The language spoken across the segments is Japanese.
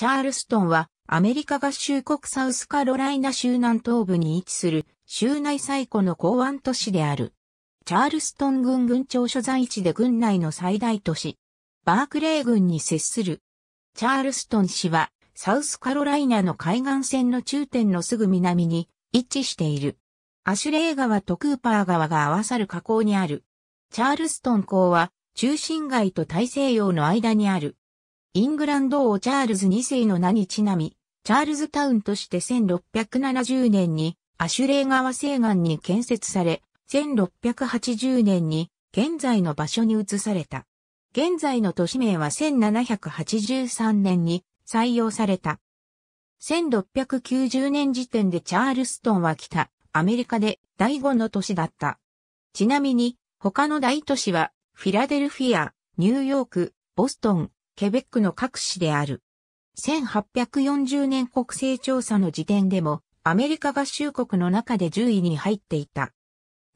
チャールストンはアメリカ合衆国サウスカロライナ州南東部に位置する州内最古の港湾都市である。チャールストン軍軍庁所在地で軍内の最大都市。バークレー軍に接する。チャールストン市はサウスカロライナの海岸線の中点のすぐ南に位置している。アシュレー川とクーパー川が合わさる河口にある。チャールストン港は中心街と大西洋の間にある。イングランド王チャールズ2世の名にちなみ、チャールズタウンとして1670年にアシュレー川西岸に建設され、1680年に現在の場所に移された。現在の都市名は1783年に採用された。1690年時点でチャールストンは北、アメリカで第5の都市だった。ちなみに、他の大都市は、フィラデルフィア、ニューヨーク、ボストン、ケベックの各市である。1840年国勢調査の時点でも、アメリカ合衆国の中で10位に入っていた。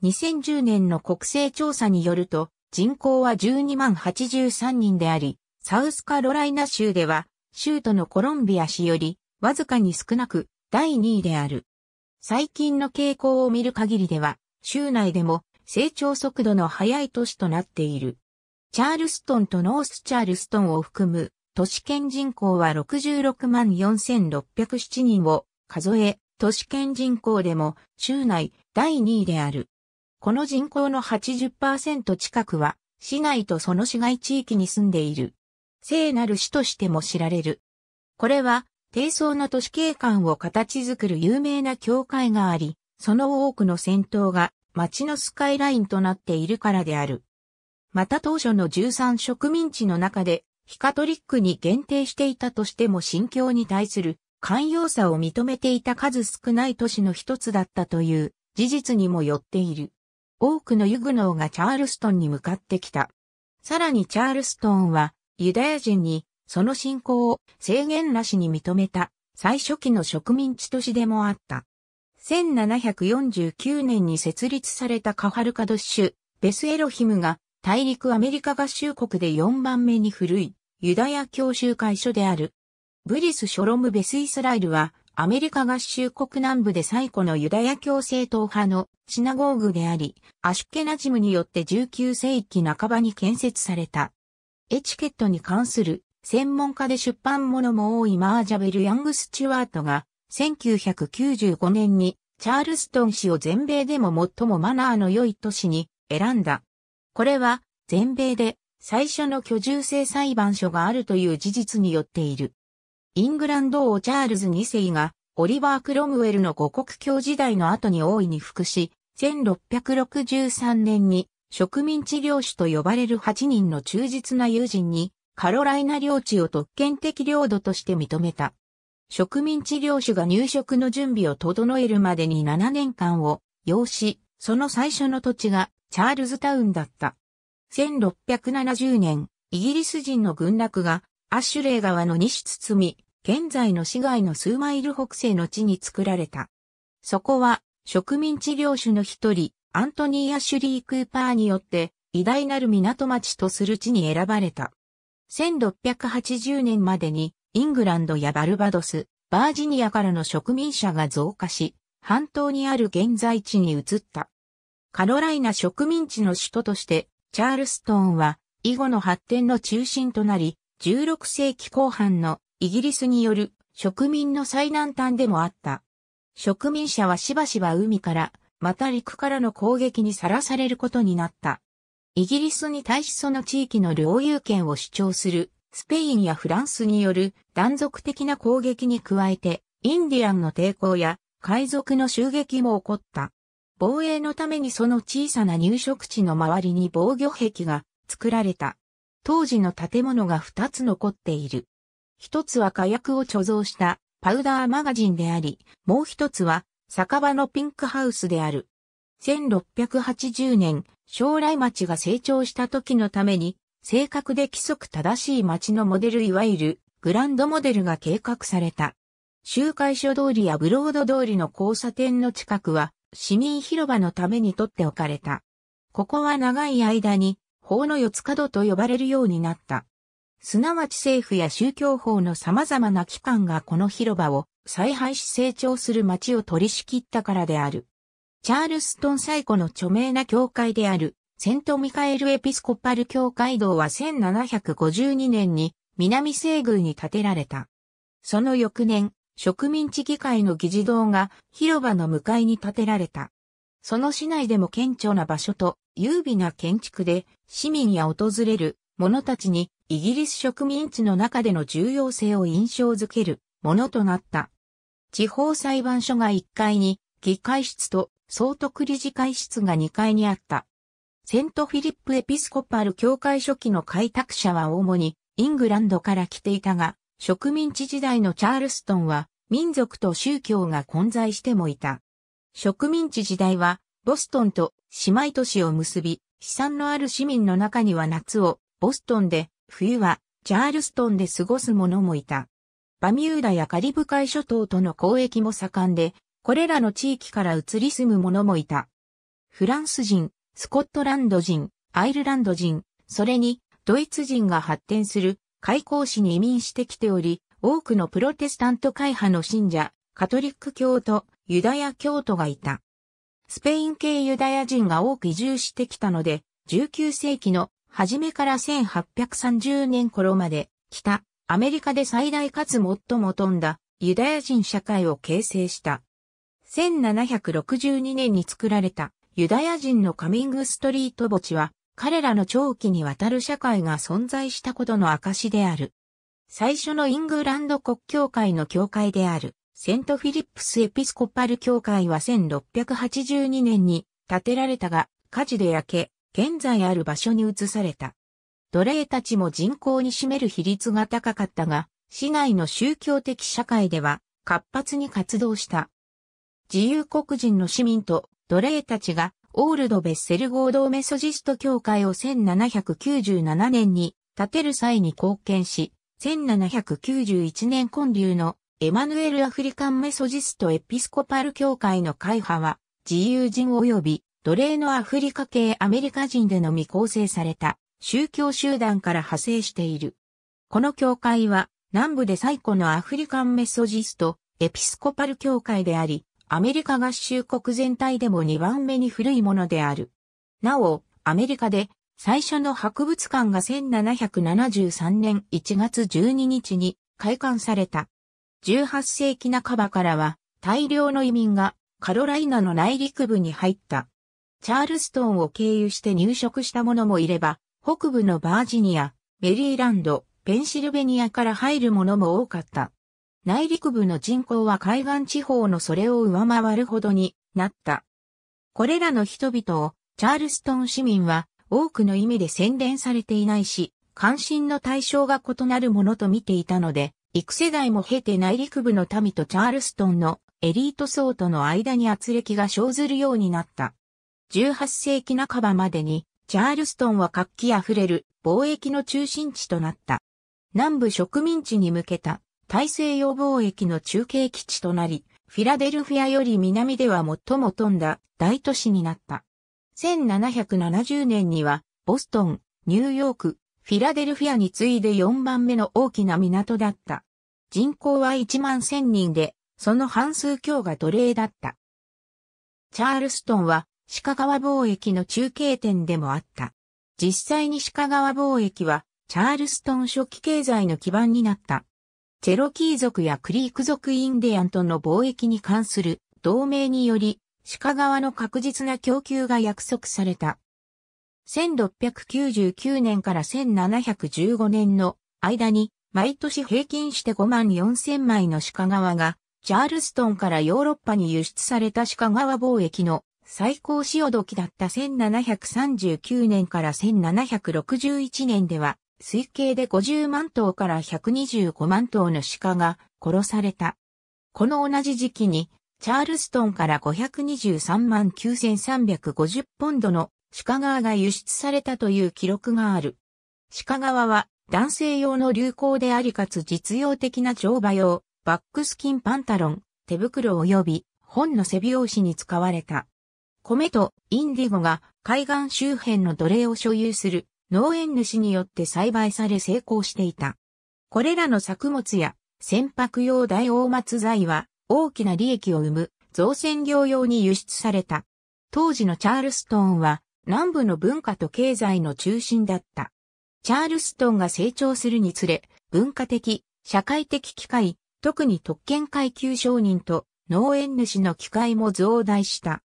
2010年の国勢調査によると、人口は12万83人であり、サウスカロライナ州では、州都のコロンビア市より、わずかに少なく、第2位である。最近の傾向を見る限りでは、州内でも成長速度の速い都市となっている。チャールストンとノースチャールストンを含む都市圏人口は66万4607人を数え、都市圏人口でも州内第2位である。この人口の80%近くは市内とその市街地域に住んでいる。聖なる市としても知られる。これは、低層の都市景観を形作る有名な教会があり、その多くの戦闘が街のスカイラインとなっているからである。また当初の13植民地の中で、ヒカトリックに限定していたとしても信教に対する寛容さを認めていた数少ない都市の一つだったという事実にもよっている。多くのユグノーがチャールストンに向かってきた。さらにチャールストンはユダヤ人にその信仰を制限なしに認めた最初期の植民地都市でもあった。1749年に設立されたカハルカドッシュ、ベスエロヒムが大陸アメリカ合衆国で4番目に古いユダヤ教集会所である。ブリス・ショロム・ベス・イスラエルはアメリカ合衆国南部で最古のユダヤ教正統派のシナゴーグであり、アシュケナジムによって19世紀半ばに建設された。エチケットに関する専門家で出版物も多いマージャベル・ヤング・スチュワートが1995年にチャールストン氏を全米でも最もマナーの良い都市に選んだ。これは全米で最初の居住性裁判所があるという事実によっている。イングランド王チャールズ2世がオリバー・クロムウェルの五国教時代の後に大いに服し、1663年に植民地領主と呼ばれる8人の忠実な友人にカロライナ領地を特権的領土として認めた。植民地領主が入植の準備を整えるまでに7年間を要し、その最初の土地がチャールズタウンだった。1670年、イギリス人の軍落が、アッシュレイ川の西包み、現在の市街の数マイル北西の地に作られた。そこは、植民地領主の一人、アントニー・アシュリー・クーパーによって、偉大なる港町とする地に選ばれた。1680年までに、イングランドやバルバドス、バージニアからの植民者が増加し、半島にある現在地に移った。カロライナ植民地の首都として、チャールストンは、以後の発展の中心となり、16世紀後半のイギリスによる植民の最南端でもあった。植民者はしばしば海から、また陸からの攻撃にさらされることになった。イギリスに対しその地域の領有権を主張する、スペインやフランスによる断続的な攻撃に加えて、インディアンの抵抗や海賊の襲撃も起こった。防衛のためにその小さな入植地の周りに防御壁が作られた。当時の建物が2つ残っている。一つは火薬を貯蔵したパウダーマガジンであり、もう一つは酒場のピンクハウスである。1680年、将来町が成長した時のために、正確で規則正しい町のモデルいわゆるグランドモデルが計画された。集会所通りやブロード通りの交差点の近くは市民広場のために取っておかれた。ここは長い間に、法の四つ角と呼ばれるようになった。すなわち政府や宗教法の様々な機関がこの広場を再廃し成長する町を取り仕切ったからである。チャールストン最古の著名な教会である、セントミカエルエピスコパル教会堂は1752年に南西宮に建てられた。その翌年、植民地議会の議事堂が広場の向かいに建てられた。その市内でも顕著な場所と優美な建築で市民や訪れる者たちにイギリス植民地の中での重要性を印象づけるものとなった。地方裁判所が1階に議会室と総督理事会室が2階にあった。セントフィリップエピスコパル教会初期の開拓者は主にイングランドから来ていたが、植民地時代のチャールストンは民族と宗教が混在してもいた。植民地時代はボストンと姉妹都市を結び、資産のある市民の中には夏をボストンで、冬はチャールストンで過ごす者もいた。バミューダやカリブ海諸島との交易も盛んで、これらの地域から移り住む者もいた。フランス人、スコットランド人、アイルランド人、それにドイツ人が発展する開港市に移民してきており、多くのプロテスタント会派の信者、カトリック教徒、ユダヤ教徒がいた。スペイン系ユダヤ人が多く移住してきたので、19世紀の初めから1830年頃まで、北、アメリカで最大かつ最も富んだユダヤ人社会を形成した。1762年に作られたユダヤ人のカミングストリート墓地は彼らの長期にわたる社会が存在したことの証である。最初のイングランド国教会の教会である、セントフィリップスエピスコパル教会は1682年に建てられたが、火事で焼け、現在ある場所に移された。奴隷たちも人口に占める比率が高かったが、市内の宗教的社会では活発に活動した。自由黒人の市民と奴隷たちがオールドベッセル合同メソジスト協会を1797年に建てる際に貢献し、1791年建立のエマヌエル・アフリカン・メソジスト・エピスコパル協会の会派は、自由人及び奴隷のアフリカ系アメリカ人でのみ構成された宗教集団から派生している。この教会は南部で最古のアフリカン・メソジスト・エピスコパル教会であり、アメリカ合衆国全体でも2番目に古いものである。なお、アメリカで最初の博物館が1773年1月12日に開館された。18世紀半ばからは大量の移民がカロライナの内陸部に入った。チャールストンを経由して入植した者もいれば、北部のバージニア、メリーランド、ペンシルベニアから入る者も多かった。内陸部の人口は海岸地方のそれを上回るほどになった。これらの人々をチャールストン市民は多くの意味で宣伝されていないし、関心の対象が異なるものと見ていたので、幾世代も経て内陸部の民とチャールストンのエリート層との間に圧力が生ずるようになった。18世紀半ばまでに、チャールストンは活気あふれる貿易の中心地となった。南部植民地に向けた大西洋貿易の中継基地となり、フィラデルフィアより南では最も富んだ大都市になった。1770年には、ボストン、ニューヨーク、フィラデルフィアに次いで4番目の大きな港だった。人口は1万1000人で、その半数強が奴隷だった。チャールストンは、鹿川貿易の中継点でもあった。実際に鹿川貿易は、チャールストン初期経済の基盤になった。チェロキー族やクリーク族インディアンとの貿易に関する同盟により、鹿側の確実な供給が約束された。1699年から1715年の間に、毎年平均して5万4千枚の鹿側が、チャールストンからヨーロッパに輸出された鹿側貿易の最高潮時だった1739年から1761年では、推計で50万頭から125万頭の鹿が殺された。この同じ時期に、チャールストンから523万9350ポンドの鹿側が輸出されたという記録がある。鹿側は男性用の流行でありかつ実用的な乗馬用、バックスキンパンタロン、手袋及び本の背拍子に使われた。米とインディゴが海岸周辺の奴隷を所有する農園主によって栽培され成功していた。これらの作物や船舶用大大松材は大きな利益を生む造船業用に輸出された。当時のチャールストンは南部の文化と経済の中心だった。チャールストンが成長するにつれ、文化的、社会的機会、特に特権階級商人と農園主の機会も増大した。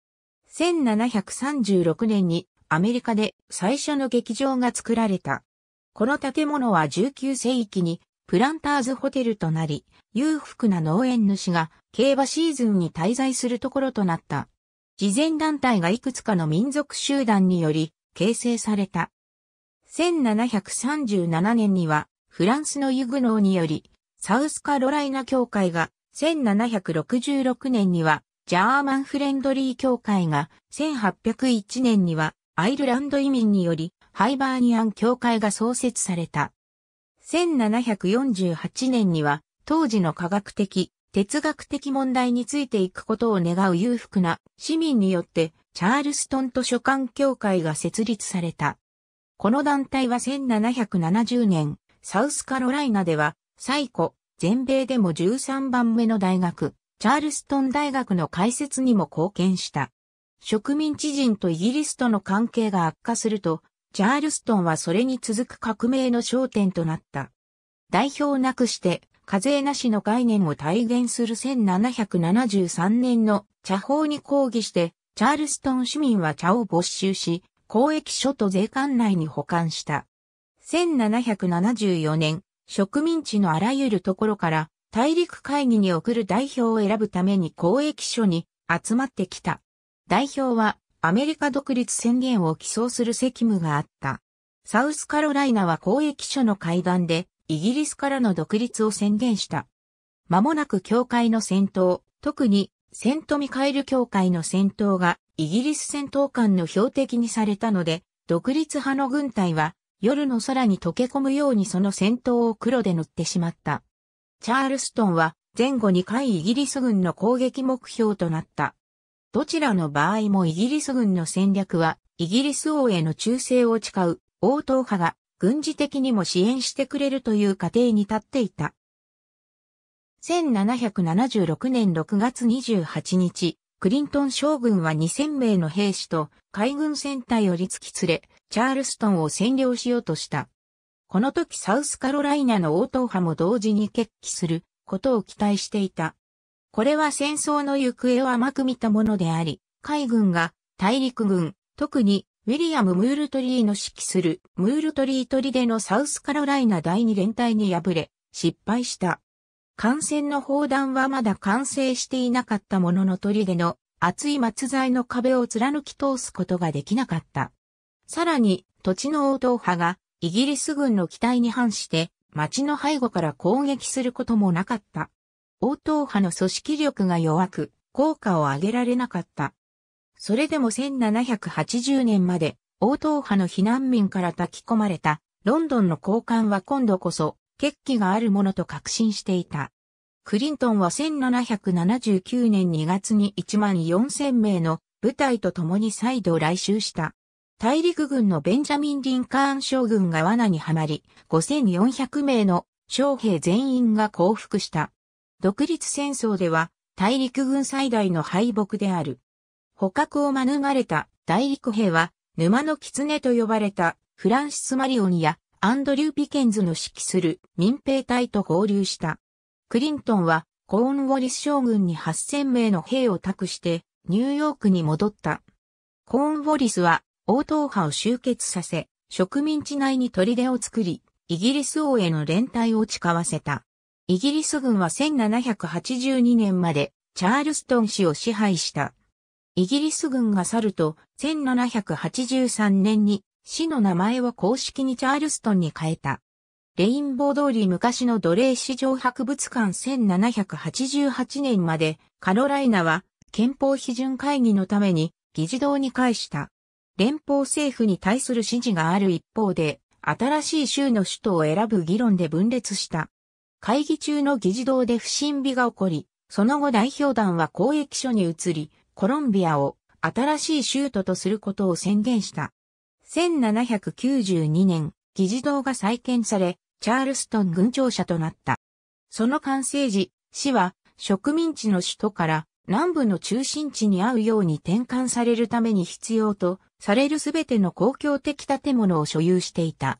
1736年にアメリカで最初の劇場が作られた。この建物は19世紀にプランターズホテルとなり、裕福な農園主が競馬シーズンに滞在するところとなった。慈善団体がいくつかの民族集団により形成された。1737年にはフランスのユグノーにより、サウスカロライナ協会が、1766年にはジャーマンフレンドリー協会が、1801年にはアイルランド移民により、ハイバーニアン教会が創設された。1748年には、当時の科学的、哲学的問題についていくことを願う裕福な市民によって、チャールストン図書館協会が設立された。この団体は1770年、サウスカロライナでは、最古、全米でも13番目の大学、チャールストン大学の開設にも貢献した。植民地人とイギリスとの関係が悪化すると、チャールストンはそれに続く革命の焦点となった。代表なくして、課税なしの概念を体現する1773年の茶法に抗議して、チャールストン市民は茶を没収し、公益書と税関内に保管した。1774年、植民地のあらゆるところから大陸会議に送る代表を選ぶために公益書に集まってきた。代表はアメリカ独立宣言を起草する責務があった。サウスカロライナは公益所の会談でイギリスからの独立を宣言した。間もなく教会の戦闘、特にセントミカエル教会の戦闘がイギリス戦闘官の標的にされたので、独立派の軍隊は夜の空に溶け込むようにその戦闘を黒で塗ってしまった。チャールストンは前後2回イギリス軍の攻撃目標となった。どちらの場合もイギリス軍の戦略は、イギリス王への忠誠を誓う、王党派が、軍事的にも支援してくれるという過程に立っていた。1776年6月28日、クリントン将軍は2000名の兵士と海軍戦隊を立き連れ、チャールストンを占領しようとした。この時サウスカロライナの応答派も同時に決起することを期待していた。これは戦争の行方を甘く見たものであり、海軍が大陸軍、特にウィリアム・ムールトリーの指揮するムールトリートリでのサウスカロライナ第二連隊に敗れ、失敗した。艦船の砲弾はまだ完成していなかったものの砦での厚い松材の壁を貫き通すことができなかった。さらに、土地の応答派がイギリス軍の機体に反して、町の背後から攻撃することもなかった。応答派の組織力が弱く、効果を上げられなかった。それでも1780年まで、応答派の避難民から抱き込まれた、ロンドンの交換は今度こそ、決起があるものと確信していた。クリントンは1779年2月に1万4000名の部隊と共に再度来襲した。大陸軍のベンジャミン・リンカーン将軍が罠にはまり、5400名の将兵全員が降伏した。独立戦争では大陸軍最大の敗北である。捕獲を免れた大陸兵は沼の狐と呼ばれたフランシス・マリオンやアンドリュー・ピケンズの指揮する民兵隊と合流した。クリントンはコーンウォリス将軍に8000名の兵を託してニューヨークに戻った。コーンウォリスは王党派を集結させ植民地内に砦を作りイギリス王への連帯を誓わせた。イギリス軍は1782年までチャールストン氏を支配した。イギリス軍が去ると1783年に市の名前を公式にチャールストンに変えた。レインボー通り昔の奴隷市場博物館1788年までカロライナは憲法批准会議のために議事堂に返した。連邦政府に対する支持がある一方で新しい州の首都を選ぶ議論で分裂した。会議中の議事堂で不審火が起こり、その後代表団は公益所に移り、コロンビアを新しい州都とすることを宣言した。1792年、議事堂が再建され、チャールストン軍庁舎となった。その完成時、市は植民地の首都から南部の中心地に合うように転換されるために必要とされるすべての公共的建物を所有していた。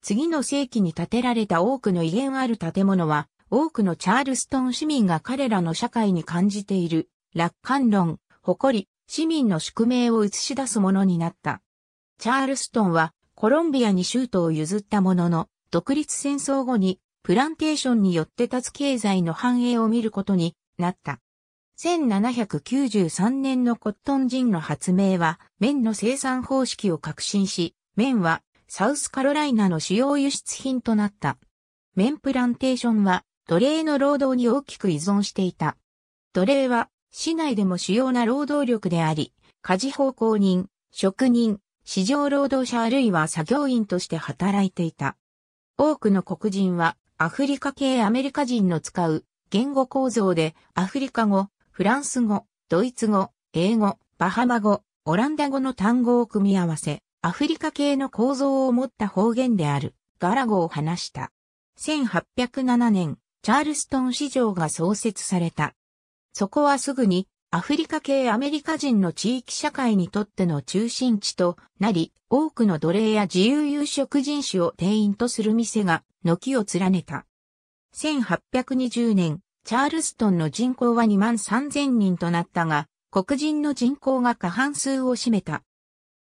次の世紀に建てられた多くの威厳ある建物は、多くのチャールストン市民が彼らの社会に感じている、楽観論、誇り、市民の宿命を映し出すものになった。チャールストンは、コロンビアに州都を譲ったものの、独立戦争後に、プランテーションによって立つ経済の繁栄を見ることになった。1793年のコットンジンの発明は、綿の生産方式を革新し、綿はサウスカロライナの主要輸出品となった。綿プランテーションは奴隷の労働に大きく依存していた。奴隷は市内でも主要な労働力であり、家事奉公人、職人、市場労働者あるいは作業員として働いていた。多くの黒人はアフリカ系アメリカ人の使う言語構造でアフリカ語、フランス語、ドイツ語、英語、バハマ語、オランダ語の単語を組み合わせ、アフリカ系の構造を持った方言であるガラゴを話した。1807年、チャールストン市場が創設された。そこはすぐにアフリカ系アメリカ人の地域社会にとっての中心地となり、多くの奴隷や自由有色人種を定員とする店が軒を連ねた。1820年、チャールストンの人口は2万3000人となったが、黒人の人口が過半数を占めた。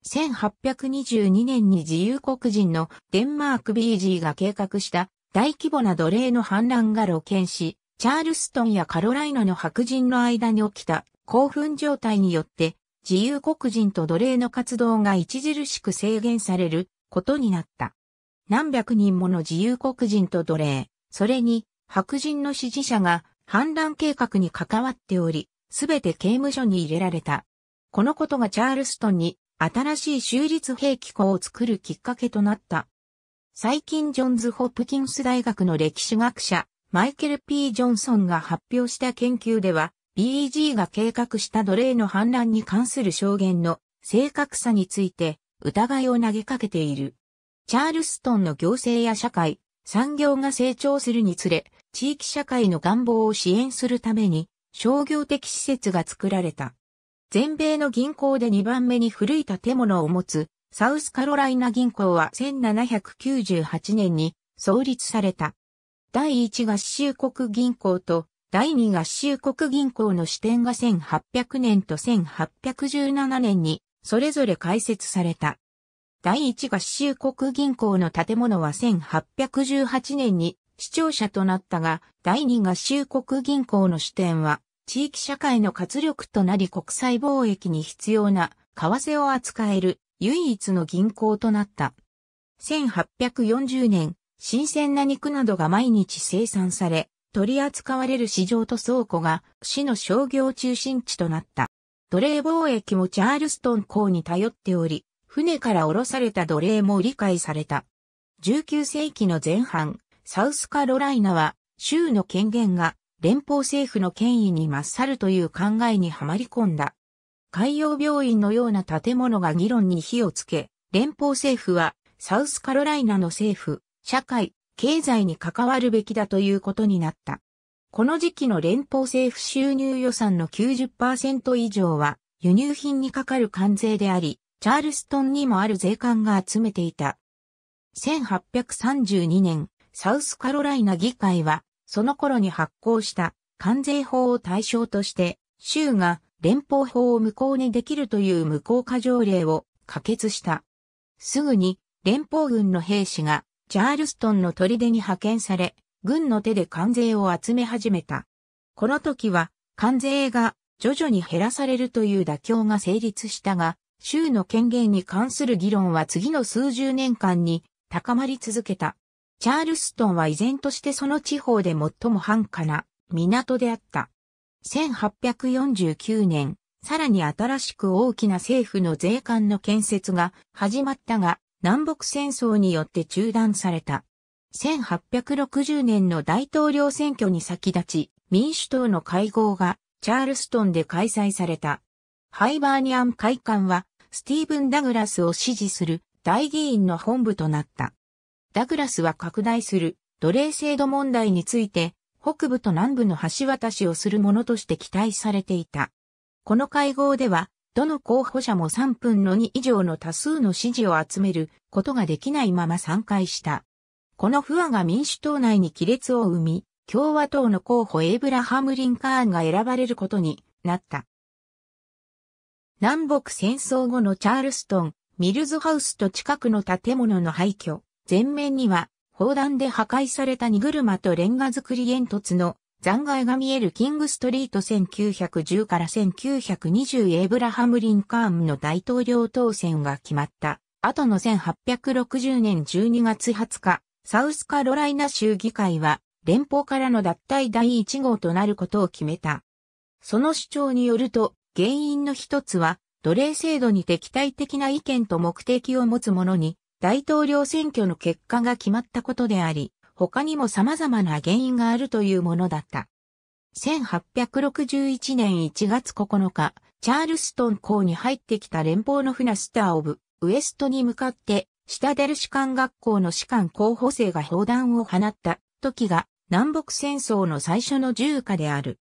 1822年に自由国人のデンマークビージーが計画した大規模な奴隷の反乱が露見し、チャールストンやカロライナの白人の間に起きた興奮状態によって自由国人と奴隷の活動が著しく制限されることになった。何百人もの自由国人と奴隷、それに白人の支持者が反乱計画に関わっており、すべて刑務所に入れられた。このことがチャールストンに新しい州立兵器庫を作るきっかけとなった。最近ジョンズ・ホプキンス大学の歴史学者、マイケル・ P・ ジョンソンが発表した研究では、BEG が計画した奴隷の反乱に関する証言の正確さについて疑いを投げかけている。チャールストンの行政や社会、産業が成長するにつれ、地域社会の願望を支援するために商業的施設が作られた。全米の銀行で2番目に古い建物を持つ、サウスカロライナ銀行は1798年に創立された。第1合衆国銀行と第2合衆国銀行の支店が1800年と1817年にそれぞれ開設された。第1合衆国銀行の建物は1818年に市庁舎となったが、第2合衆国銀行の支店は地域社会の活力となり国際貿易に必要な為替を扱える唯一の銀行となった。1840年、新鮮な肉などが毎日生産され、取り扱われる市場と倉庫が市の商業中心地となった。奴隷貿易もチャールストン港に頼っており、船から降ろされた奴隷も理解された。19世紀の前半、サウスカロライナは州の権限が連邦政府の権威に勝るという考えにはまり込んだ。海洋病院のような建物が議論に火をつけ、連邦政府はサウスカロライナの政府、社会、経済に関わるべきだということになった。この時期の連邦政府収入予算の90%以上は輸入品にかかる関税であり、チャールストンにもある税関が集めていた。1832年、サウスカロライナ議会はその頃に発行した関税法を対象として、州が連邦法を無効にできるという無効化条例を可決した。すぐに連邦軍の兵士がチャールストンの砦に派遣され、軍の手で関税を集め始めた。この時は関税が徐々に減らされるという妥協が成立したが、州の権限に関する議論は次の数十年間に高まり続けた。チャールストンは依然としてその地方で最も繁華な港であった。1849年、さらに新しく大きな政府の税関の建設が始まったが、南北戦争によって中断された。1860年の大統領選挙に先立ち、民主党の会合がチャールストンで開催された。ハイバーニアン会館はスティーブン・ダグラスを支持する大議員の本部となった。ダグラスは拡大する奴隷制度問題について、北部と南部の橋渡しをするものとして期待されていた。この会合では、どの候補者も3分の2以上の多数の支持を集めることができないまま参加した。この不和が民主党内に亀裂を生み、共和党の候補エイブラハム・リンカーンが選ばれることになった。南北戦争後のチャールストン、ミルズハウスと近くの建物の廃墟、前面には、砲弾で破壊された荷車とレンガ造り煙突の残骸が見えるキングストリート1910から1920エイブラハム・リンカーンの大統領当選が決まった。後の1860年12月20日、サウスカロライナ州議会は連邦からの脱退第1号となることを決めた。その主張によると、原因の一つは、奴隷制度に敵対的な意見と目的を持つ者に大統領選挙の結果が決まったことであり、他にも様々な原因があるというものだった。1861年1月9日、チャールストン港に入ってきた連邦の船スター・オブ・ウエストに向かって、シタデル士官学校の士官候補生が砲弾を放った時が南北戦争の最初の重火である。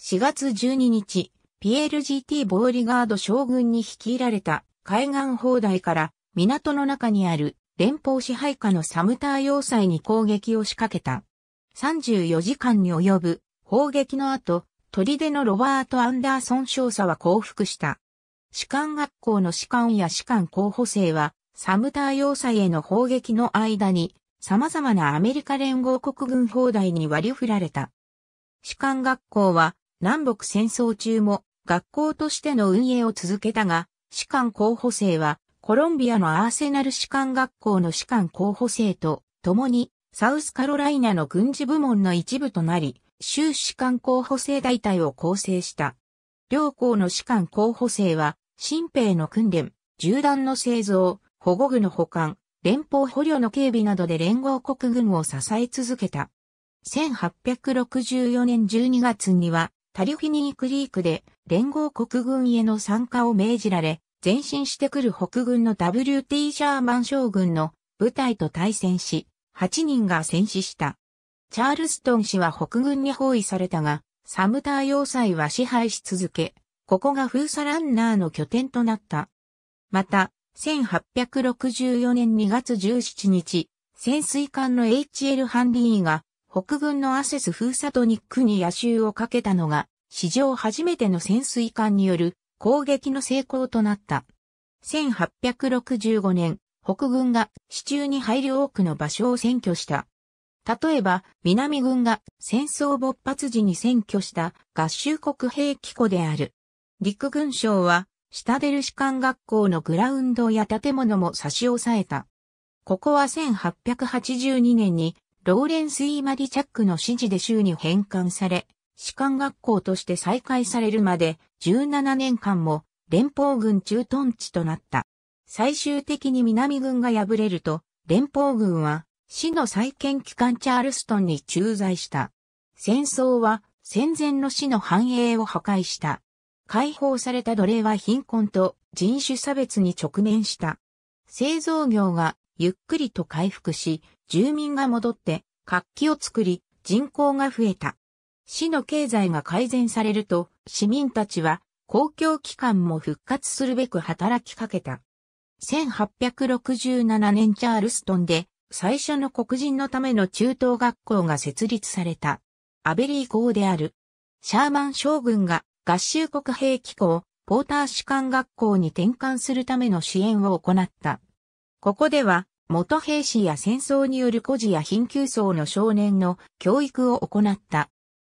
4月12日、ピエール GT ボーリガード将軍に率いられた海岸砲台から港の中にある連邦支配下のサムター要塞に攻撃を仕掛けた。34時間に及ぶ砲撃の後、砦のロバート・アンダーソン少佐は降伏した。士官学校の士官や士官候補生は、サムター要塞への砲撃の間に、様々なアメリカ連合国軍砲台に割り振られた。士官学校は、南北戦争中も学校としての運営を続けたが、士官候補生はコロンビアのアーセナル士官学校の士官候補生と共にサウスカロライナの軍事部門の一部となり、州士官候補生大隊を構成した。両校の士官候補生は、新兵の訓練、銃弾の製造、保護具の保管、連邦捕虜の警備などで連合国軍を支え続けた。1864年12月には、タリフィニークリークで連合国軍への参加を命じられ、前進してくる北軍の W.T. シャーマン将軍の部隊と対戦し、8人が戦死した。チャールストン氏は北軍に包囲されたが、サムター要塞は支配し続け、ここが封鎖ランナーの拠点となった。また、1864年2月17日、潜水艦の HL ハンリーが北軍のアセス封鎖トニックに野襲をかけたのが史上初めての潜水艦による攻撃の成功となった。1865年、北軍が市中に入る多くの場所を占拠した。例えば、南軍が戦争勃発時に占拠した合衆国兵器庫である。陸軍省は、下出る士官学校のグラウンドや建物も差し押さえた。ここは1882年に、ローレンス・イー・マリチャックの指示で州に返還され、士官学校として再開されるまで17年間も連邦軍駐屯地となった。最終的に南軍が敗れると、連邦軍は市の再建機関チャールストンに駐在した。戦争は戦前の市の繁栄を破壊した。解放された奴隷は貧困と人種差別に直面した。製造業がゆっくりと回復し、住民が戻って活気を作り、人口が増えた。市の経済が改善されると、市民たちは公共機関も復活するべく働きかけた。1867年チャールストンで最初の黒人のための中等学校が設立された。アベリー校である。シャーマン将軍が合衆国兵機構、ポーター士官学校に転換するための支援を行った。ここでは、元兵士や戦争による孤児や貧窮層の少年の教育を行った。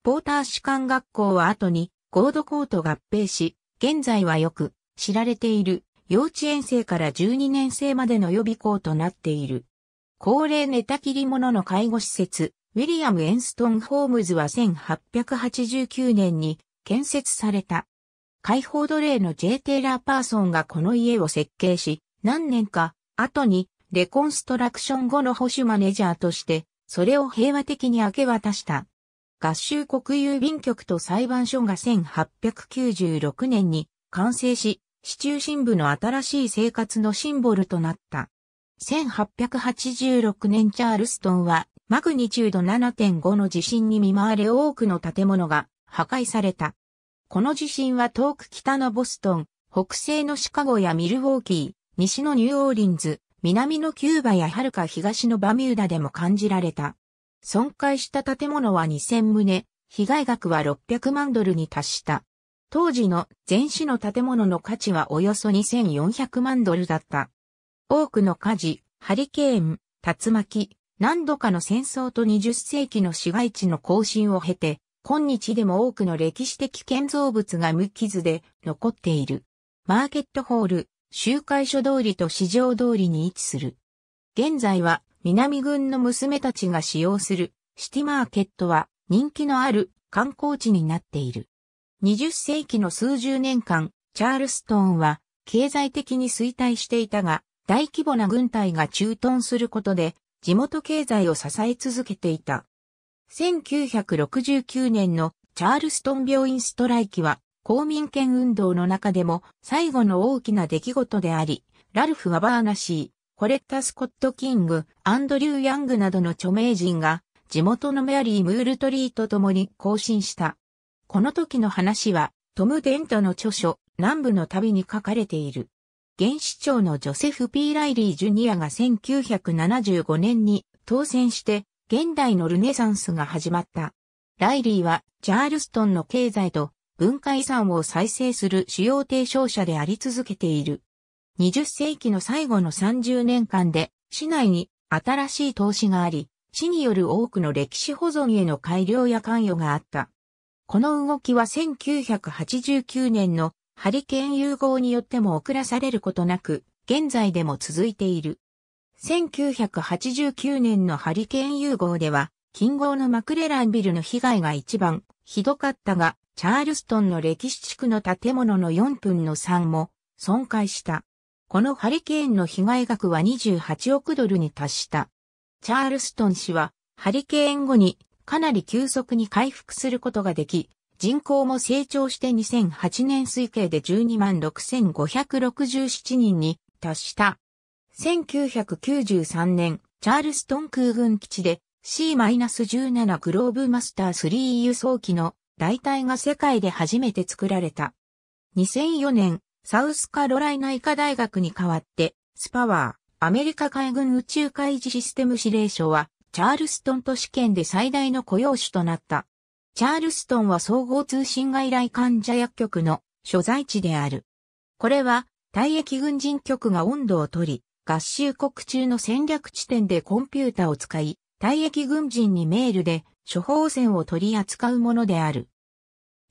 ポーター士官学校は後にゴードコート合併し、現在はよく知られている幼稚園生から12年生までの予備校となっている。高齢寝たきり者の介護施設、ウィリアム・エンストン・ホームズは1889年に建設された。解放奴隷の J. テイラー・パーソンがこの家を設計し、何年か後にレコンストラクション後の保守マネージャーとして、それを平和的に明け渡した。合衆国郵便局と裁判所が1896年に完成し、市中心部の新しい生活のシンボルとなった。1886年チャールストンはマグニチュード7.5の地震に見舞われ多くの建物が破壊された。この地震は遠く北のボストン、北西のシカゴやミルウォーキー、西のニューオーリンズ、南のキューバやはるか東のバミューダでも感じられた。損壊した建物は2000棟、被害額は600万ドルに達した。当時の全市の建物の価値はおよそ2400万ドルだった。多くの火事、ハリケーン、竜巻、何度かの戦争と20世紀の市街地の更新を経て、今日でも多くの歴史的建造物が無傷で残っている。マーケットホール、集会所通りと市場通りに位置する。現在は南軍の娘たちが使用するシティマーケットは人気のある観光地になっている。20世紀の数十年間、チャールストンは経済的に衰退していたが、大規模な軍隊が駐屯することで、地元経済を支え続けていた。1969年のチャールストン病院ストライキは、公民権運動の中でも最後の大きな出来事であり、ラルフ・ワバーナシー、コレッタ・スコット・キング、アンドリュー・ヤングなどの著名人が、地元のメアリー・ムールトリーと共に更新した。この時の話は、トム・デントの著書、南部の旅に書かれている。現市長のジョセフ・ピーライリー・ジュニアが1975年に当選して、現代のルネサンスが始まった。ライリーは、チャールストンの経済と文化遺産を再生する主要提唱者であり続けている。20世紀の最後の30年間で、市内に新しい投資があり、市による多くの歴史保存への改良や関与があった。この動きは1989年のハリケーン融合によっても遅らされることなく、現在でも続いている。1989年のハリケーン融合では、近郊のマクレランビルの被害が一番ひどかったが、チャールストンの歴史地区の建物の4分の3も損壊した。このハリケーンの被害額は28億ドルに達した。チャールストン氏は、ハリケーン後にかなり急速に回復することができ、人口も成長して2008年推計で126,567人に達した。1993年、チャールストン空軍基地で C-17 グローブマスター3輸送機の代替が世界で初めて作られた。2004年、サウスカロライナ医科大学に代わって、スパワー、アメリカ海軍宇宙開示システム指令所は、チャールストン都市圏で最大の雇用種となった。チャールストンは総合通信外来患者薬局の所在地である。これは、退役軍人局が温度を取り、合衆国中の戦略地点でコンピュータを使い、退役軍人にメールで処方箋を取り扱うものである。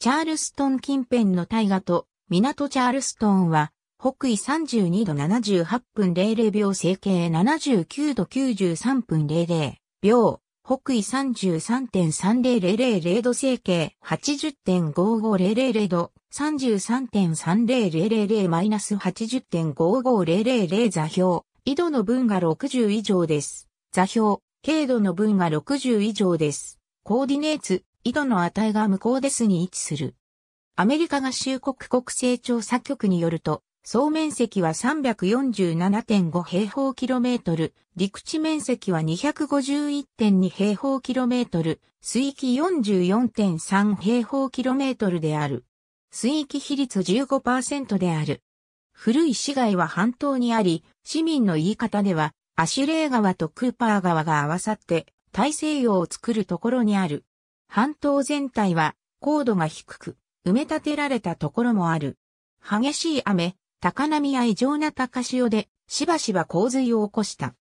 チャールストン近辺の大河と港チャールストンは、北緯32度78分00秒整形79度93分00秒、北緯33.3000度整形80.5500度33.3000-80.5500座標、緯度の分が60以上です。座標、経度の分が60以上です。コーディネーツ、緯度の値が無効ですに位置する。アメリカ合衆国国勢調査局によると、総面積は347.5平方キロメートル、陸地面積は251.2平方キロメートル、水域44.3平方キロメートルである。水域比率15%である。古い市街は半島にあり、市民の言い方では、アシュレー川とクーパー川が合わさって大西洋を作るところにある。半島全体は高度が低く、埋め立てられたところもある。激しい雨、高波や異常な高潮で、しばしば洪水を起こした。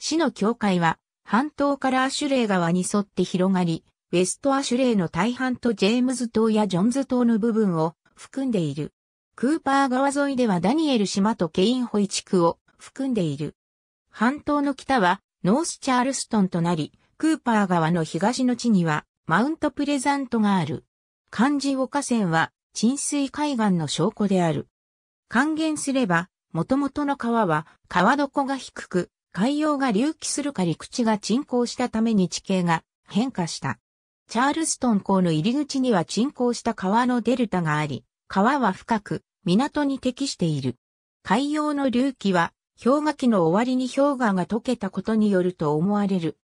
市の境界は、半島からアシュレイ川に沿って広がり、ウェストアシュレイの大半とジェームズ島やジョンズ島の部分を含んでいる。クーパー川沿いではダニエル島とケインホイ地区を含んでいる。半島の北はノースチャールストンとなり、クーパー川の東の地にはマウントプレザントがある。漢字を河川は沈水海岸の証拠である。還元すれば、元々の川は川床が低く、海洋が隆起するか陸地が沈降したために地形が変化した。チャールストン港の入り口には沈降した川のデルタがあり、川は深く、港に適している。海洋の隆起は、氷河期の終わりに氷河が溶けたことによると思われる。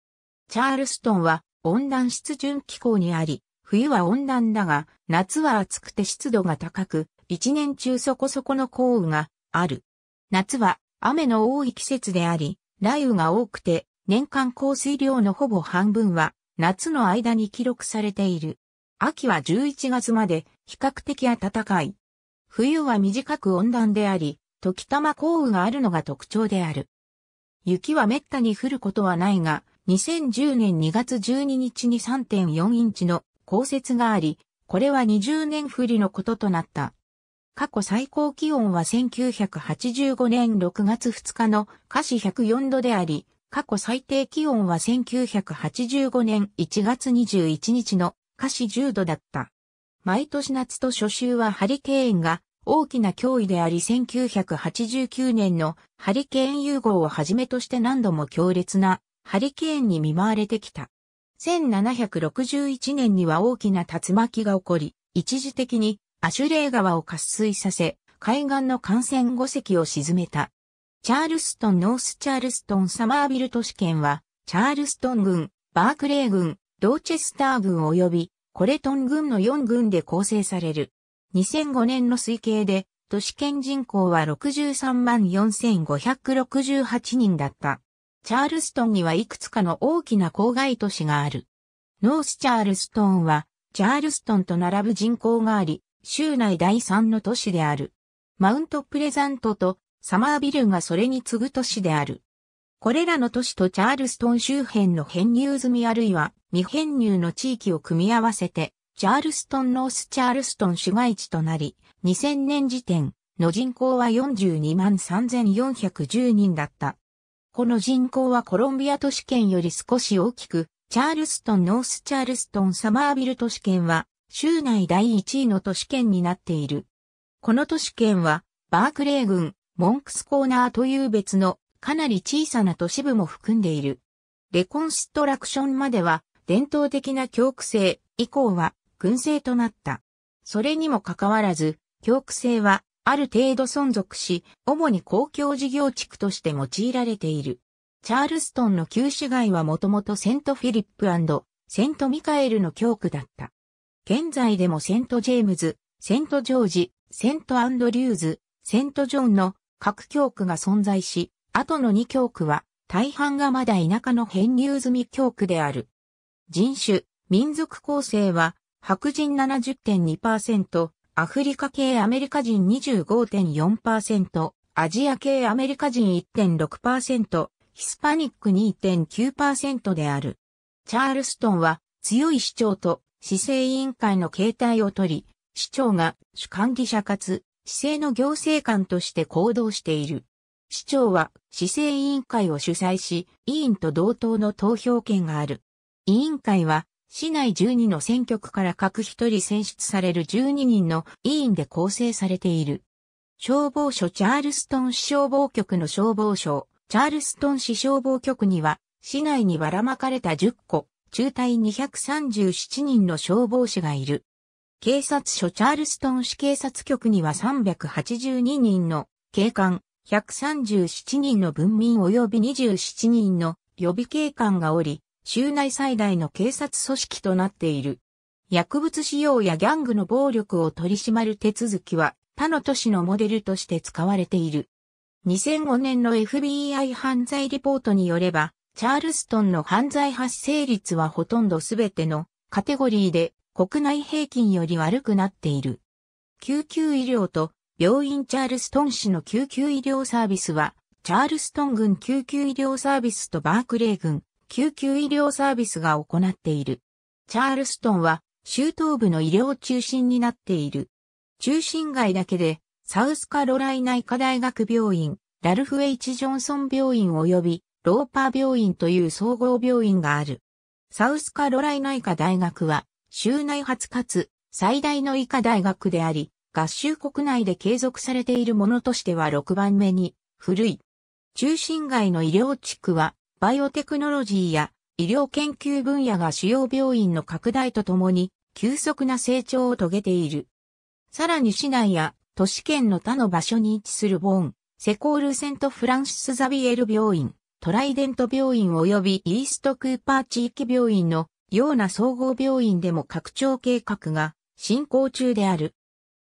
チャールストンは温暖湿潤気候にあり、冬は温暖だが、夏は暑くて湿度が高く、一年中そこそこの降雨がある。夏は雨の多い季節であり、雷雨が多くて、年間降水量のほぼ半分は夏の間に記録されている。秋は11月まで比較的暖かい。冬は短く温暖であり、時たま降雨があるのが特徴である。雪は滅多に降ることはないが、2010年2月12日に3.4インチの降雪があり、これは20年振りのこととなった。過去最高気温は1985年6月2日の華氏104度であり、過去最低気温は1985年1月21日の華氏10度だった。毎年夏と初秋はハリケーンが大きな脅威であり1989年のハリケーン融合をはじめとして何度も強烈なハリケーンに見舞われてきた。1761年には大きな竜巻が起こり、一時的にアシュレー川を渇水させ、海岸の幹線五隻を沈めた。チャールストン・ノース・チャールストン・サマービル都市圏は、チャールストン軍、バークレー軍、ドーチェスター軍及び、コレトン軍の4軍で構成される。2005年の推計で、都市圏人口は63万4568人だった。チャールストンにはいくつかの大きな郊外都市がある。ノースチャールストンは、チャールストンと並ぶ人口があり、州内第3の都市である。マウントプレザントとサマービルがそれに次ぐ都市である。これらの都市とチャールストン周辺の編入済みあるいは未編入の地域を組み合わせて、チャールストン・ノース・チャールストン市街地となり、2000年時点の人口は42万3410人だった。この人口はコロンビア都市圏より少し大きく、チャールストン・ノースチャールストン・サマービル都市圏は、州内第1位の都市圏になっている。この都市圏は、バークレー郡、モンクスコーナーという別の、かなり小さな都市部も含んでいる。レコンストラクションまでは、伝統的な教区制、以降は、軍制となった。それにもかかわらず、教区制は、ある程度存続し、主に公共事業地区として用いられている。チャールストンの旧市街はもともとセントフィリップセントミカエルの教区だった。現在でもセントジェームズ、セントジョージ、セントアンドリューズ、セントジョンの各教区が存在し、後の2教区は大半がまだ田舎の編入済み教区である。人種、民族構成は白人70.2%、アフリカ系アメリカ人25.4%、アジア系アメリカ人1.6%、ヒスパニック2.9%である。チャールストンは強い市長と市政委員会の形態をとり、市長が主管理者かつ市政の行政官として行動している。市長は市政委員会を主催し、委員と同等の投票権がある。委員会は市内12の選挙区から各一人選出される12人の委員で構成されている。消防署チャールストン市消防局の消防署、チャールストン市消防局には、市内にばらまかれた10個、中隊237人の消防士がいる。警察署チャールストン市警察局には382人の警官、137人の文民及び27人の予備警官がおり、州内最大の警察組織となっている。薬物使用やギャングの暴力を取り締まる手続きは他の都市のモデルとして使われている。2005年の FBI 犯罪リポートによれば、チャールストンの犯罪発生率はほとんどすべてのカテゴリーで国内平均より悪くなっている。救急医療と病院チャールストン市の救急医療サービスは、チャールストン郡救急医療サービスとバークレー郡救急医療サービスが行っている。チャールストンは州東部の医療中心になっている。中心街だけで、サウスカロライナ医科大学病院、ラルフ・エイチ・ジョンソン病院及びローパー病院という総合病院がある。サウスカロライナ医科大学は、州内初かつ最大の医科大学であり、合衆国内で継続されているものとしては6番目に古い。中心街の医療地区はバイオテクノロジーや医療研究分野が主要病院の拡大とともに急速な成長を遂げている。さらに市内や都市圏の他の場所に位置するボーン、セコールセント・フランシス・ザビエル病院、トライデント病院及びイースト・クーパー地域病院のような総合病院でも拡張計画が進行中である。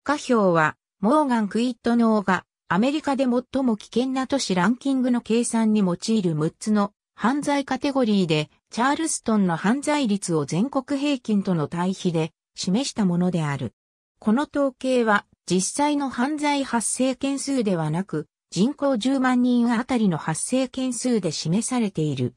下表は、モーガン・クイット・ノーがアメリカで最も危険な都市ランキングの計算に用いる6つの犯罪カテゴリーで、チャールストンの犯罪率を全国平均との対比で示したものである。この統計は、実際の犯罪発生件数ではなく、人口10万人あたりの発生件数で示されている。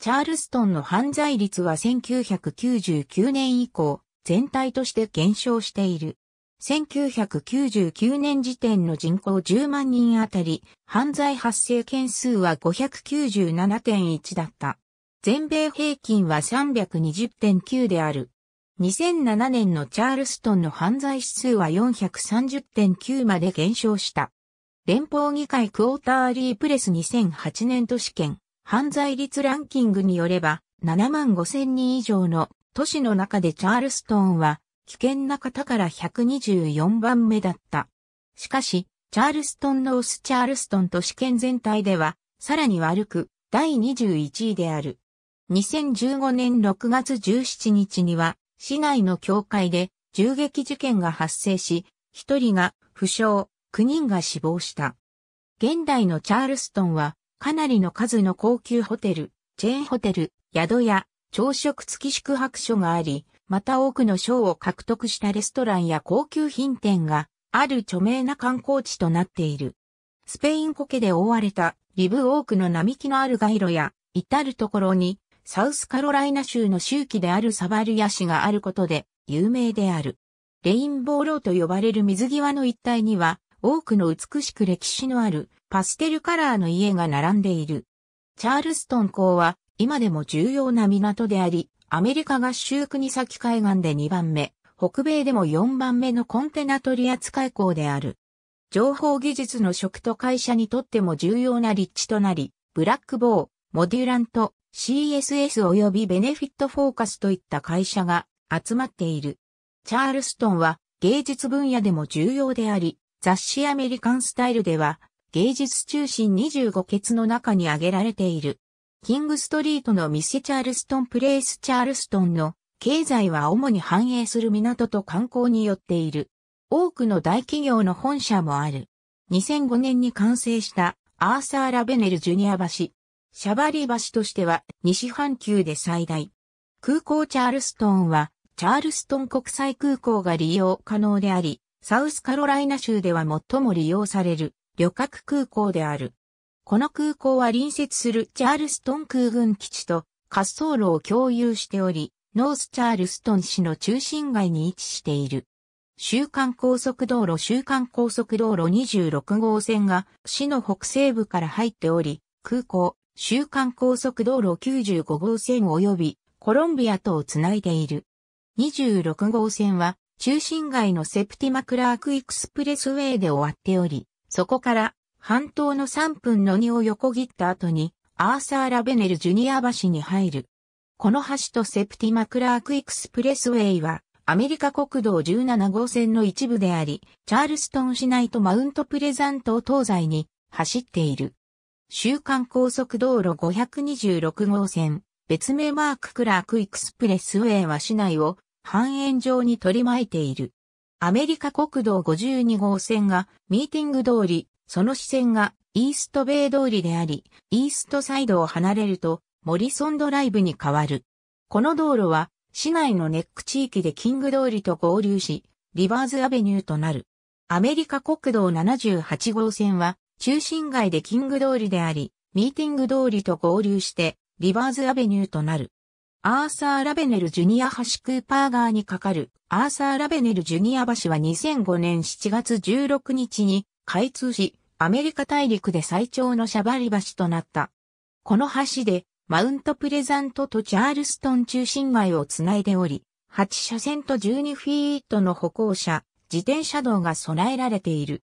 チャールストンの犯罪率は1999年以降、全体として減少している。1999年時点の人口10万人あたり、犯罪発生件数は597.1だった。全米平均は320.9である。2007年のチャールストンの犯罪指数は430.9まで減少した。連邦議会クォーターリープレス2008年都市圏犯罪率ランキングによれば7万5千人以上の都市の中でチャールストンは危険な方から124番目だった。しかし、チャールストンのオスチャールストン都市圏全体では、さらに悪く、第21位である。2015年6月17日には、市内の教会で銃撃事件が発生し、1人が負傷、9人が死亡した。現代のチャールストンは、かなりの数の高級ホテル、チェーンホテル、宿や朝食付き宿泊所があり、また多くの賞を獲得したレストランや高級品店がある著名な観光地となっている。スペイン苔で覆われたリブ多くの並木のある街路や至るところにサウスカロライナ州の周期であるサバルヤ市があることで有名である。レインボーローと呼ばれる水際の一帯には多くの美しく歴史のあるパステルカラーの家が並んでいる。チャールストン港は今でも重要な港であり、アメリカ合衆国先海岸で2番目、北米でも4番目のコンテナ取扱い港である。情報技術の職と会社にとっても重要な立地となり、ブラックボー、モデュラント、CSS 及びベネフィットフォーカスといった会社が集まっている。チャールストンは芸術分野でも重要であり、雑誌アメリカンスタイルでは芸術中心25ケツの中に挙げられている。キングストリートのミスチャールストンプレイスチャールストンの経済は主に繁栄する港と観光によっている。多くの大企業の本社もある。2005年に完成したアーサー・ラベネル・ジュニア橋。シャバリ橋としては西半球で最大。空港チャールストンはチャールストン国際空港が利用可能であり、サウスカロライナ州では最も利用される旅客空港である。この空港は隣接するチャールストン空軍基地と滑走路を共有しており、ノースチャールストン市の中心街に位置している。週間高速道路週間高速道路26号線が市の北西部から入っており、空港、週間高速道路95号線及びコロンビアとをつないでいる。26号線は中心街のセプティマクラークエクスプレスウェイで終わっており、そこから半島の3分の2を横切った後に、アーサー・ラベネル・ジュニア橋に入る。この橋とセプティマ・クラーク・エクスプレスウェイは、アメリカ国道17号線の一部であり、チャールストン市内とマウントプレザントを東西に走っている。週間高速道路526号線、別名マーク・クラーク・エクスプレスウェイは市内を半円状に取り巻いている。アメリカ国道52号線がミーティング通り、その視線がイーストベイ通りであり、イーストサイドを離れると、モリソンドライブに変わる。この道路は、市内のネック地域でキング通りと合流し、リバーズアベニューとなる。アメリカ国道78号線は、中心街でキング通りであり、ミーティング通りと合流して、リバーズアベニューとなる。アーサー・ラベネル・ジュニア橋クーパー側に架かるアーサー・ラベネル・ジュニア橋は2005年7月16日に開通し、アメリカ大陸で最長のシャバリ橋となった。この橋で、マウントプレザントとチャールストン中心街をつないでおり、8車線と12フィートの歩行者、自転車道が備えられている。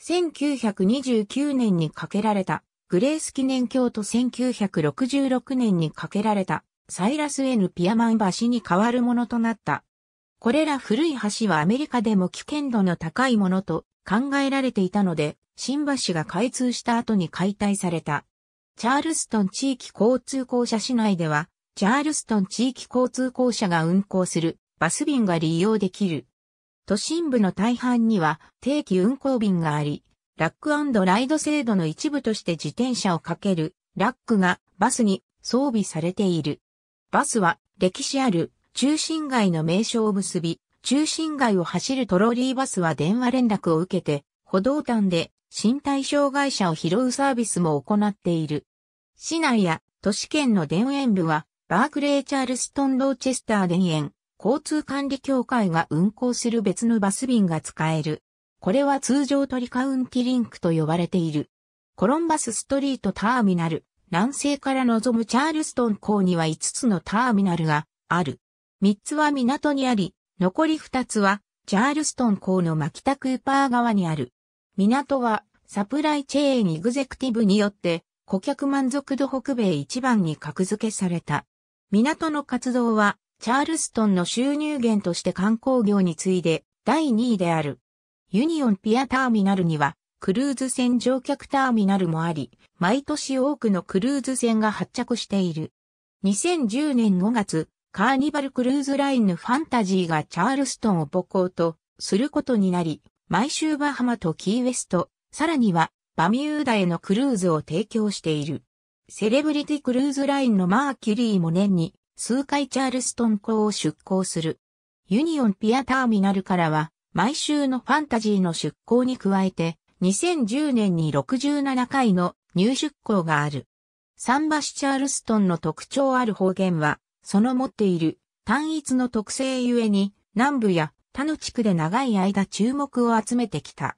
1929年に架けられたグレース記念橋と1966年に架けられたサイラス・エヌ・ピアマン橋に変わるものとなった。これら古い橋はアメリカでも危険度の高いものと考えられていたので、新橋が開通した後に解体された。チャールストン地域交通公社市内では、チャールストン地域交通公社が運行するバス便が利用できる。都心部の大半には定期運行便があり、ラックライド制度の一部として自転車をかけるラックがバスに装備されている。バスは歴史ある中心街の名称を結び、中心街を走るトロリーバスは電話連絡を受けて、歩道端で身体障害者を拾うサービスも行っている。市内や都市圏の田園部は、バークレーチャールストンローチェスター田園交通管理協会が運行する別のバス便が使える。これは通常トリカウンティリンクと呼ばれている。コロンバスストリートターミナル、南西から望むチャールストン港には5つのターミナルがある。3つは港にあり、残り二つは、チャールストン港のマキタクーパー側にある。港は、サプライチェーンイグゼクティブによって、顧客満足度北米一番に格付けされた。港の活動は、チャールストンの収入源として観光業に次いで第2位である。ユニオンピアターミナルには、クルーズ船乗客ターミナルもあり、毎年多くのクルーズ船が発着している。2010年5月、カーニバルクルーズラインのファンタジーがチャールストンを母港とすることになり、毎週バハマとキーウェスト、さらにはバミューダへのクルーズを提供している。セレブリティクルーズラインのマーキュリーも年に数回チャールストン港を出港する。ユニオンピアターミナルからは毎週のファンタジーの出港に加えて2010年に67回の入出港がある。サンバシチャールストンの特徴ある方言はその持っている単一の特性ゆえに、南部や他の地区で長い間注目を集めてきた。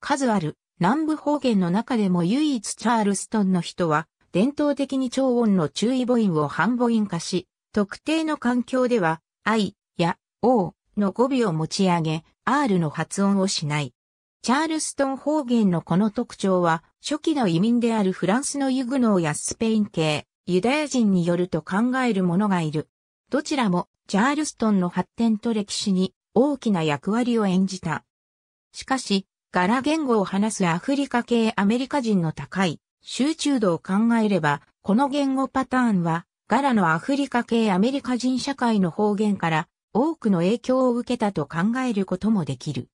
数ある南部方言の中でも唯一チャールストンの人は、伝統的に超音の注意母音を半母音化し、特定の環境では、I や O の語尾を持ち上げ、R の発音をしない。チャールストン方言のこの特徴は、初期の移民であるフランスのユグノーやスペイン系、ユダヤ人によると考える者がいる。どちらもチャールストンの発展と歴史に大きな役割を演じた。しかし、ガラ言語を話すアフリカ系アメリカ人の高い集中度を考えれば、この言語パターンは、ガラのアフリカ系アメリカ人社会の方言から多くの影響を受けたと考えることもできる。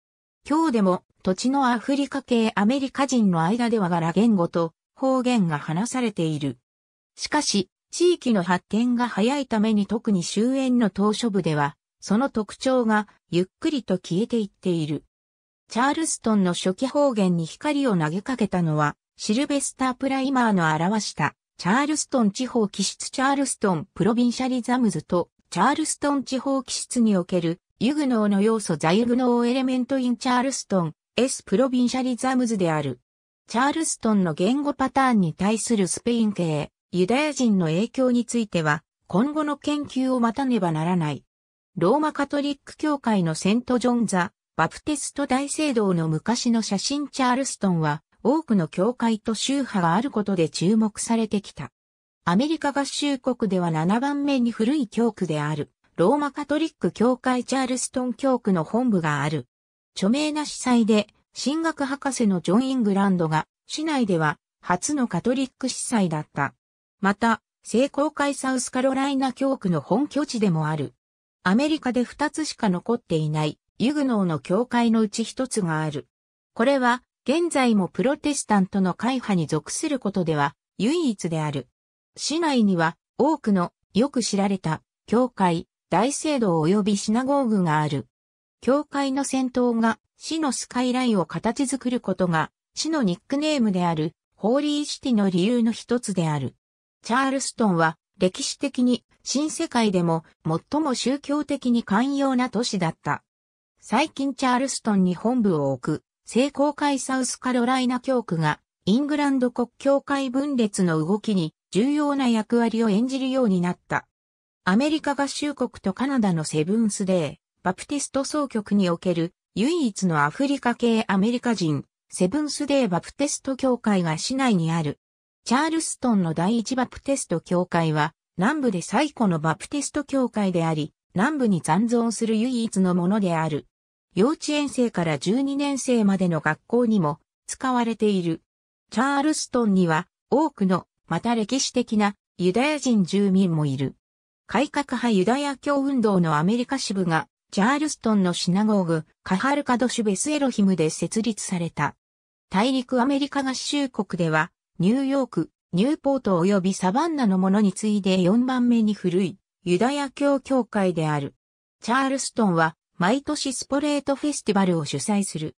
今日でも土地のアフリカ系アメリカ人の間ではガラ言語と方言が話されている。しかし、地域の発展が早いために特に終焉の島初部では、その特徴がゆっくりと消えていっている。チャールストンの初期方言に光を投げかけたのは、シルベスター・プライマーの表した、チャールストン地方気質チャールストンプロビンシャリザムズと、チャールストン地方気質における、ユグノーの要素ザユグノーエレメントインチャールストン、S プロビンシャリザムズである。チャールストンの言語パターンに対するスペイン系、ユダヤ人の影響については、今後の研究を待たねばならない。ローマカトリック教会のセント・ジョン・ザ・バプテスト大聖堂の昔の写真チャールストンは、多くの教会と宗派があることで注目されてきた。アメリカ合衆国では7番目に古い教区である、ローマカトリック教会チャールストン教区の本部がある。著名な司祭で、神学博士のジョン・イングランドが、市内では初のカトリック司祭だった。また、聖公会サウスカロライナ教区の本拠地でもある。アメリカで2つしか残っていないユグノーの教会のうち1つがある。これは、現在もプロテスタントの会派に属することでは唯一である。市内には多くのよく知られた教会、大聖堂及びシナゴーグがある。教会の先頭が市のスカイラインを形作ることが市のニックネームであるホーリーシティの理由の一つである。チャールストンは歴史的に新世界でも最も宗教的に寛容な都市だった。最近チャールストンに本部を置く聖公会サウスカロライナ教区がイングランド国教会分裂の動きに重要な役割を演じるようになった。アメリカ合衆国とカナダのセブンスデー、バプティスト総局における唯一のアフリカ系アメリカ人、セブンスデーバプテスト教会が市内にあるチャールストンの第一バプテスト教会は、南部で最古のバプテスト教会であり、南部に残存する唯一のものである。幼稚園生から12年生までの学校にも使われている。チャールストンには多くの、また歴史的なユダヤ人住民もいる。改革派ユダヤ教運動のアメリカ支部が、チャールストンのシナゴーグ、カハルカドシュベスエロヒムで設立された。大陸アメリカ合衆国では、ニューヨーク、ニューポート及びサバンナのものに次いで4番目に古いユダヤ教協会である。チャールストンは毎年スポレートフェスティバルを主催する。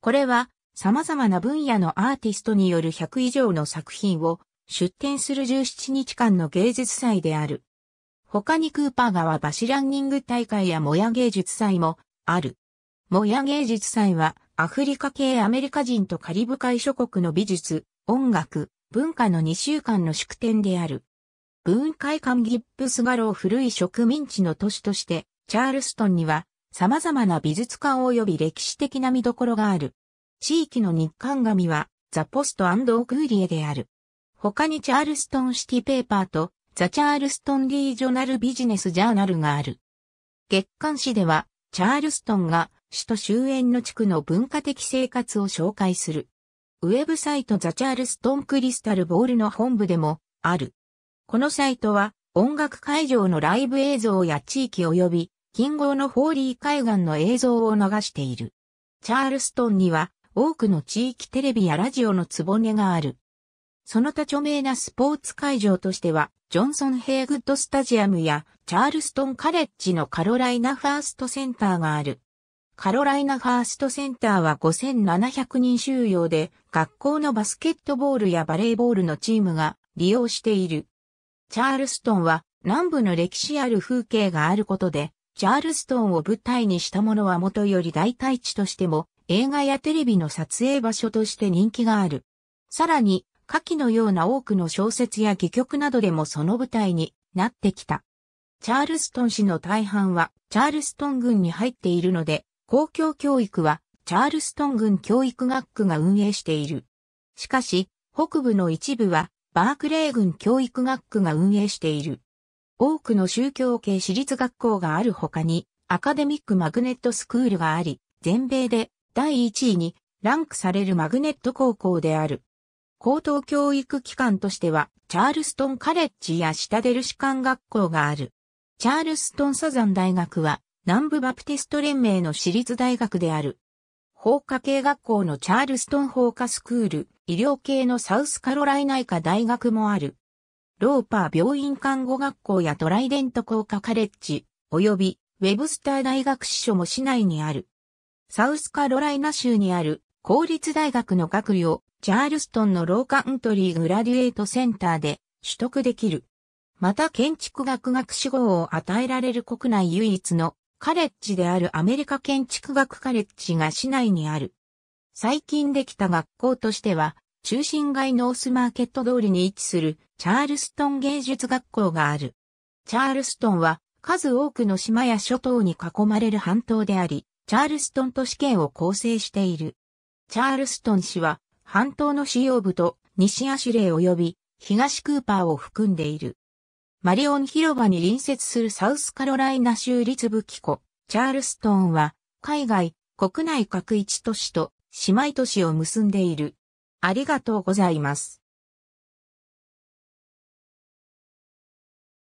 これは様々な分野のアーティストによる100以上の作品を出展する17日間の芸術祭である。他にクーパー川バシランニング大会やモヤ芸術祭もある。モヤ芸術祭はアフリカ系アメリカ人とカリブ海諸国の美術、音楽、文化の2週間の祝典である。文会館ギップス画廊古い植民地の都市として、チャールストンには様々な美術館及び歴史的な見どころがある。地域の日刊紙は、ザ・ポストオクーリエである。他にチャールストンシティペーパーと、ザ・チャールストンリージョナルビジネスジャーナルがある。月刊誌では、チャールストンが首都周辺の地区の文化的生活を紹介する。ウェブサイトザ・チャールストン・クリスタル・ボールの本部でもある。このサイトは音楽会場のライブ映像や地域及び近郊のホーリー海岸の映像を流している。チャールストンには多くの地域テレビやラジオのつぼねがある。その他著名なスポーツ会場としては、ジョンソン・ヘイグッド・スタジアムや、チャールストン・カレッジのカロライナ・ファースト・センターがある。カロライナ・ファースト・センターは5700人収容で、学校のバスケットボールやバレーボールのチームが利用している。チャールストンは南部の歴史ある風景があることで、チャールストンを舞台にしたものはもとより大替地としても、映画やテレビの撮影場所として人気がある。さらに、下記のような多くの小説や戯曲などでもその舞台になってきた。チャールストン市の大半はチャールストン郡に入っているので、公共教育はチャールストン郡教育学区が運営している。しかし、北部の一部は、バークレー郡教育学区が運営している。多くの宗教系私立学校がある他に、アカデミックマグネットスクールがあり、全米で第1位にランクされるマグネット高校である。高等教育機関としては、チャールストンカレッジやシタデル士官学校がある。チャールストンサザン大学は、南部バプティスト連盟の私立大学である。法科系学校のチャールストン法科スクール、医療系のサウスカロライナ医科大学もある。ローパー病院看護学校やトライデント工科カレッジ、及びウェブスター大学支所も市内にある。サウスカロライナ州にある公立大学の学寮、チャールストンのローカントリーグラデュエートセンターで取得できる。また建築学学士号を与えられる国内唯一のカレッジであるアメリカ建築学カレッジが市内にある。最近できた学校としては、中心街ノースマーケット通りに位置するチャールストン芸術学校がある。チャールストンは数多くの島や諸島に囲まれる半島であり、チャールストン都市圏を構成している。チャールストン市は半島の主要部と西アシュレー及び東クーパーを含んでいる。マリオン広場に隣接するサウスカロライナ州立武器庫、チャールストンは、海外、国内各一都市と姉妹都市を結んでいる。ありがとうございます。